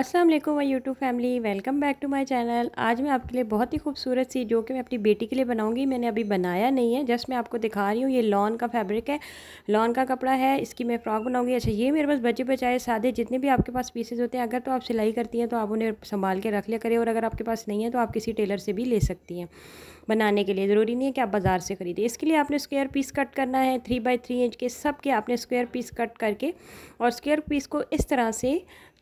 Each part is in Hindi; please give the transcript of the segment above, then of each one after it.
अस्सलाम वालेकुम my YouTube family welcome back to my channel आज मैं आपके लिए बहुत ही खूबसूरत सी जो कि मैं अपनी बेटी के लिए बनाऊंगी मैंने अभी बनाया नहीं है जस्ट मैं आपको दिखा रही हूँ ये लॉन का फैब्रिक है लॉन का कपड़ा है इसकी मैं फ़्रॉक बनाऊंगी अच्छा ये मेरे पास बचे बचाए सादे जितने भी आपके पास पीसेज होते हैं अगर तो आप सिलाई करती हैं तो आप उन्हें संभाल के रख लिया करें और अगर आपके पास नहीं है तो आप किसी टेलर से भी ले सकती हैं बनाने के लिए ज़रूरी नहीं है कि आप बाज़ार से ख़रीदें इसके लिए आपने स्क्वेयर पीस कट करना है थ्री बाई थ्री इंच के सब के आपने स्क्वेयर पीस कट करके और स्क्वेयर पीस को इस तरह से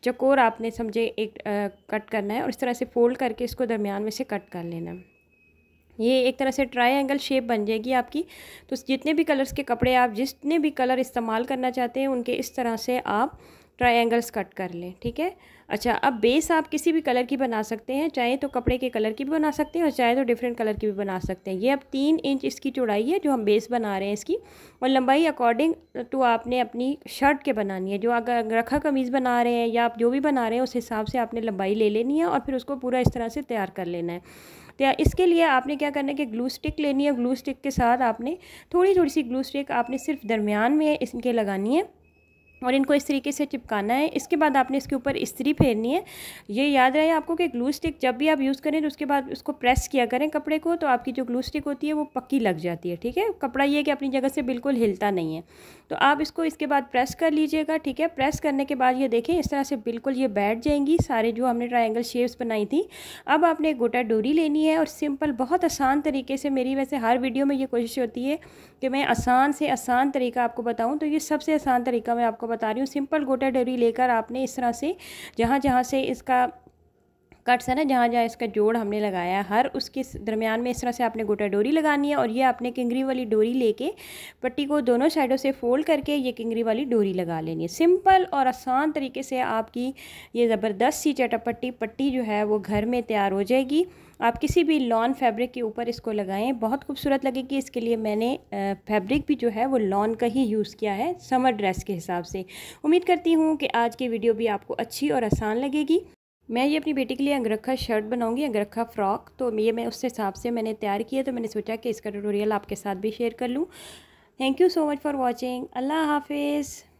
चकोर आपने समझे एक आ, कट करना है और इस तरह से फोल्ड करके इसको दरमियान में से कट कर लेना है ये एक तरह से ट्राई एंगल शेप बन जाएगी आपकी तो जितने भी कलर्स के कपड़े आप जितने भी कलर इस्तेमाल करना चाहते हैं उनके इस तरह से आप ट्रायंगल्स कट कर लें ठीक है अच्छा अब बेस आप किसी भी कलर की बना सकते हैं चाहे तो कपड़े के कलर की भी बना सकते हैं और चाहे तो डिफरेंट कलर की भी बना सकते हैं ये अब तीन इंच इसकी चौड़ाई है जो हम बेस बना रहे हैं इसकी और लंबाई अकॉर्डिंग टू आपने अपनी शर्ट के बनानी है जो अगर रखा कमीज़ बना रहे हैं या आप जो भी बना रहे हैं उस हिसाब से आपने लंबाई ले लेनी है और फिर उसको पूरा इस तरह से तैयार कर लेना है या तो इसके लिए आपने क्या करना है कि ग्लू स्टिक लेनी है ग्लू स्टिक के साथ आपने थोड़ी थोड़ी सी ग्लू स्टिक आपने सिर्फ दरमियान में इसके लगानी है और इनको इस तरीके से चिपकाना है इसके बाद आपने इसके ऊपर इस्त्री फेरनी है ये याद रहे आपको कि ग्लू स्टिक जब भी आप यूज़ करें तो उसके बाद उसको प्रेस किया करें कपड़े को तो आपकी जो ग्लू स्टिक होती है वो पक्की लग जाती है ठीक है कपड़ा ये कि अपनी जगह से बिल्कुल हिलता नहीं है तो आप इसको इसके बाद प्रेस कर लीजिएगा ठीक है प्रेस करने के बाद ये देखें इस तरह से बिल्कुल ये बैठ जाएंगी सारे जो हमने ट्राइंगल शेप्स बनाई थी अब आपने गोटा डोरी लेनी है और सिंपल बहुत आसान तरीके से मेरी वैसे हर वीडियो में ये कोशिश होती है कि मैं आसान से आसान तरीका आपको बताऊँ तो ये सबसे आसान तरीका मैं आपको बता रही हूँ सिंपल गोटा डोरी लेकर आपने इस तरह से जहाँ जहाँ से इसका कट्स है ना जहाँ जहाँ इसका जोड़ हमने लगाया हर उसके दरमियान में इस तरह से आपने गोटा डोरी लगानी है और ये आपने किंगरी वाली डोरी लेके पट्टी को दोनों साइडों से फोल्ड करके ये किंगरी वाली डोरी लगा लेनी है सिंपल और आसान तरीके से आपकी ये ज़बरदस्त सी चटापट्टी पट्टी जो है वो घर में तैयार हो जाएगी आप किसी भी लॉन फैब्रिक के ऊपर इसको लगाएं बहुत खूबसूरत लगेगी इसके लिए मैंने फैब्रिक भी जो है वो लॉन का ही यूज़ किया है समर ड्रेस के हिसाब से उम्मीद करती हूँ कि आज की वीडियो भी आपको अच्छी और आसान लगेगी मैं ये अपनी बेटी के लिए अंगरखा शर्ट बनाऊंगी अंगरखा फ़्रॉक तो ये मैं उस हिसाब से मैंने तैयार किया तो मैंने सोचा कि इसका ट्यूटोरियल आपके साथ भी शेयर कर लूँ thank you so much for watching अल्लाह हाफिज़